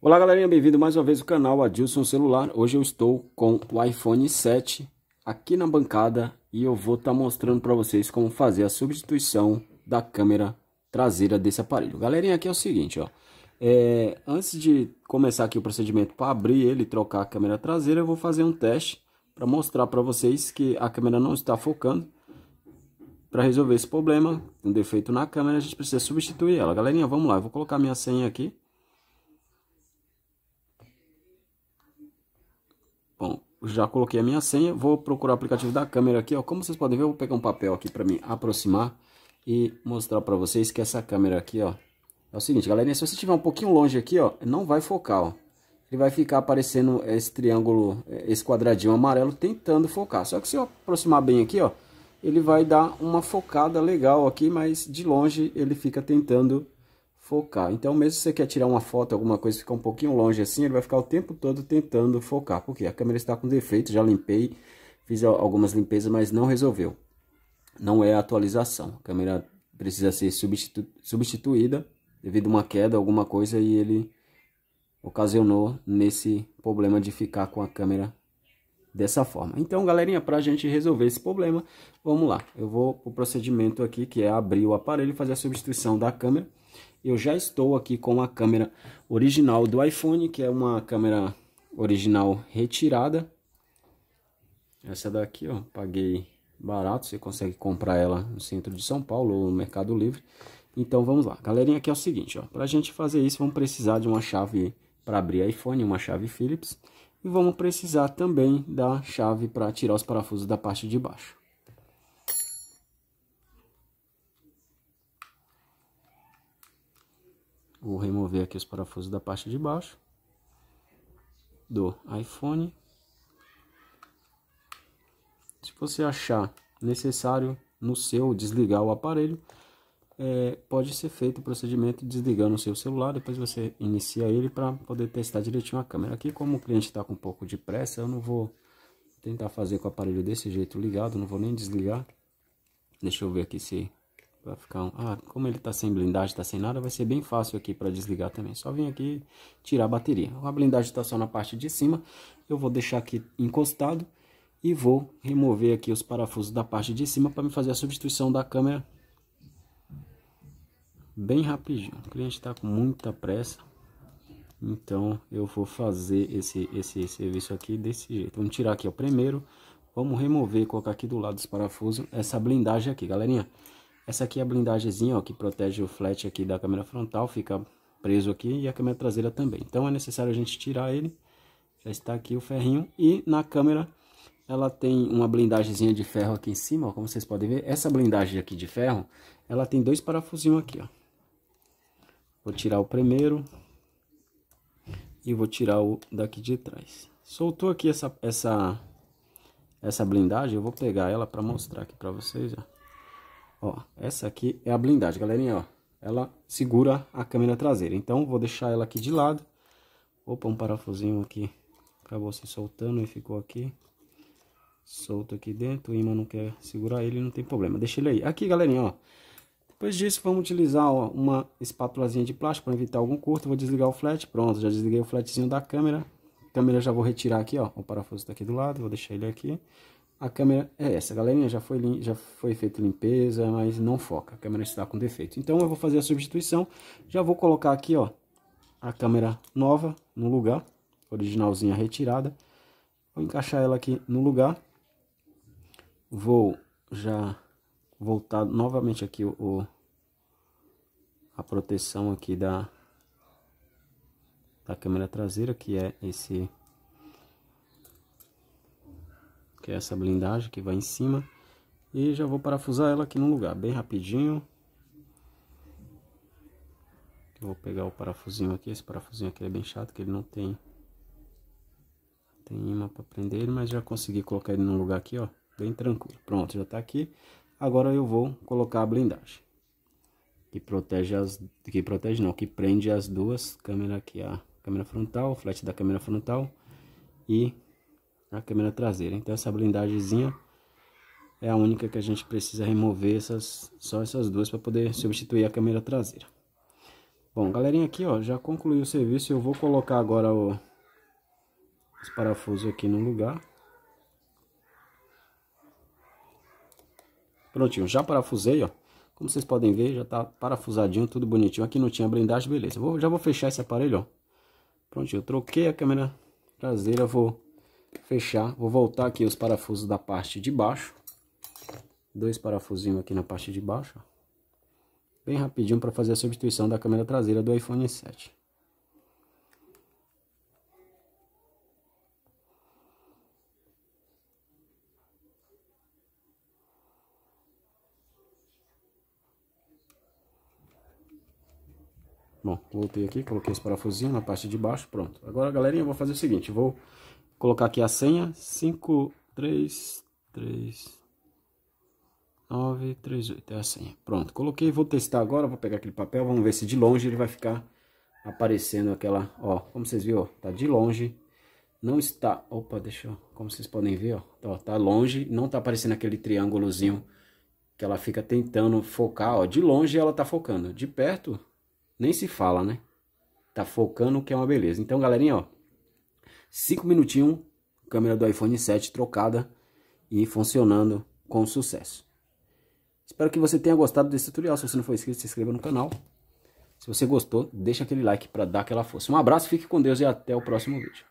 Olá galerinha, bem-vindo mais uma vez ao canal Adilson Celular. Hoje eu estou com o iPhone 7 aqui na bancada e eu vou estar tá mostrando para vocês como fazer a substituição da câmera traseira desse aparelho. Galerinha, aqui é o seguinte, ó. É, antes de começar aqui o procedimento para abrir ele e trocar a câmera traseira, eu vou fazer um teste para mostrar para vocês que a câmera não está focando. Para resolver esse problema, um defeito na câmera, a gente precisa substituir ela. Galerinha, vamos lá, eu vou colocar minha senha aqui. já coloquei a minha senha, vou procurar o aplicativo da câmera aqui, ó. Como vocês podem ver, eu vou pegar um papel aqui para me aproximar e mostrar para vocês que essa câmera aqui, ó. É o seguinte, galerinha, se você estiver um pouquinho longe aqui, ó, não vai focar, ó. Ele vai ficar aparecendo esse triângulo, eh, esse quadradinho amarelo tentando focar. Só que se eu aproximar bem aqui, ó, ele vai dar uma focada legal aqui, mas de longe ele fica tentando focar. Então, mesmo se você quer tirar uma foto, alguma coisa, ficar um pouquinho longe assim, ele vai ficar o tempo todo tentando focar, porque a câmera está com defeito, já limpei, fiz algumas limpezas, mas não resolveu. Não é atualização, a câmera precisa ser substitu substituída devido a uma queda, alguma coisa, e ele ocasionou nesse problema de ficar com a câmera dessa forma. Então, galerinha, para a gente resolver esse problema, vamos lá. Eu vou para o procedimento aqui, que é abrir o aparelho e fazer a substituição da câmera eu já estou aqui com a câmera original do iPhone, que é uma câmera original retirada. Essa daqui, ó, paguei barato, você consegue comprar ela no centro de São Paulo ou no Mercado Livre. Então vamos lá, galerinha, aqui é o seguinte, ó, para a gente fazer isso vamos precisar de uma chave para abrir iPhone, uma chave Phillips, e vamos precisar também da chave para tirar os parafusos da parte de baixo. Vou remover aqui os parafusos da parte de baixo do iPhone. Se você achar necessário no seu desligar o aparelho, é, pode ser feito o procedimento desligando o seu celular, depois você inicia ele para poder testar direitinho a câmera. Aqui como o cliente está com um pouco de pressa, eu não vou tentar fazer com o aparelho desse jeito ligado, não vou nem desligar. Deixa eu ver aqui se Vai ficar um... Ah, como ele tá sem blindagem, tá sem nada, vai ser bem fácil aqui para desligar também. Só vim aqui tirar a bateria. A blindagem tá só na parte de cima. Eu vou deixar aqui encostado e vou remover aqui os parafusos da parte de cima para me fazer a substituição da câmera bem rapidinho. O cliente está com muita pressa, então eu vou fazer esse, esse serviço aqui desse jeito. Vamos tirar aqui o primeiro, vamos remover, colocar aqui do lado dos parafusos essa blindagem aqui, galerinha. Essa aqui é a blindagemzinha, que protege o flat aqui da câmera frontal, fica preso aqui e a câmera traseira também. Então é necessário a gente tirar ele, já está aqui o ferrinho. E na câmera ela tem uma blindagemzinha de ferro aqui em cima, ó, como vocês podem ver. Essa blindagem aqui de ferro, ela tem dois parafusinhos aqui, ó. Vou tirar o primeiro e vou tirar o daqui de trás. Soltou aqui essa, essa, essa blindagem, eu vou pegar ela para mostrar aqui para vocês, ó. Ó, essa aqui é a blindagem, galerinha, ó. Ela segura a câmera traseira. Então, vou deixar ela aqui de lado. Opa, um parafusinho aqui acabou se soltando e ficou aqui. Solto aqui dentro, o imã não quer segurar ele, não tem problema. Deixa ele aí. Aqui, galerinha, ó. Depois disso, vamos utilizar ó, uma espátulazinha de plástico para evitar algum curto. Vou desligar o flat, pronto, já desliguei o flatzinho da câmera. Câmera já vou retirar aqui, ó. O parafuso está aqui do lado, vou deixar ele aqui. A câmera é essa, galerinha, já foi, já foi feita limpeza, mas não foca, a câmera está com defeito. Então eu vou fazer a substituição, já vou colocar aqui, ó, a câmera nova no lugar, originalzinha retirada. Vou encaixar ela aqui no lugar. Vou já voltar novamente aqui o, o a proteção aqui da, da câmera traseira, que é esse que é essa blindagem que vai em cima. E já vou parafusar ela aqui no lugar, bem rapidinho. Vou pegar o parafusinho aqui, esse parafusinho aqui é bem chato, que ele não tem tem imã para prender ele, mas já consegui colocar ele num lugar aqui, ó, bem tranquilo. Pronto, já está aqui. Agora eu vou colocar a blindagem. Que protege as que protege não, que prende as duas câmeras aqui, a câmera frontal, o flash da câmera frontal e a câmera traseira. Então essa blindagemzinha é a única que a gente precisa remover, essas, só essas duas para poder substituir a câmera traseira. Bom, galerinha, aqui ó, já concluí o serviço, eu vou colocar agora o, os parafusos aqui no lugar. Prontinho, já parafusei, ó. Como vocês podem ver, já tá parafusadinho, tudo bonitinho. Aqui não tinha blindagem, beleza. Vou, já vou fechar esse aparelho, ó. Prontinho, eu troquei a câmera traseira, vou fechar. Vou voltar aqui os parafusos da parte de baixo. Dois parafusinhos aqui na parte de baixo. Ó. Bem rapidinho para fazer a substituição da câmera traseira do iPhone 7. Bom, voltei aqui, coloquei os parafusinhos na parte de baixo, pronto. Agora, galerinha, eu vou fazer o seguinte, vou colocar aqui a senha. 5, 3, 3, 9, 3, 8 é a senha. Pronto, coloquei, vou testar agora, vou pegar aquele papel, vamos ver se de longe ele vai ficar aparecendo aquela, ó, como vocês viram, tá de longe, não está, opa, deixa eu, como vocês podem ver, ó, tá, ó tá longe, não tá aparecendo aquele triângulozinho que ela fica tentando focar, ó, de longe ela tá focando, de perto nem se fala, né? Tá focando que é uma beleza. Então, galerinha, ó, 5 minutinhos, câmera do iPhone 7 trocada e funcionando com sucesso. Espero que você tenha gostado desse tutorial. Se você não for inscrito, se inscreva no canal. Se você gostou, deixa aquele like para dar aquela força. Um abraço, fique com Deus e até o próximo vídeo.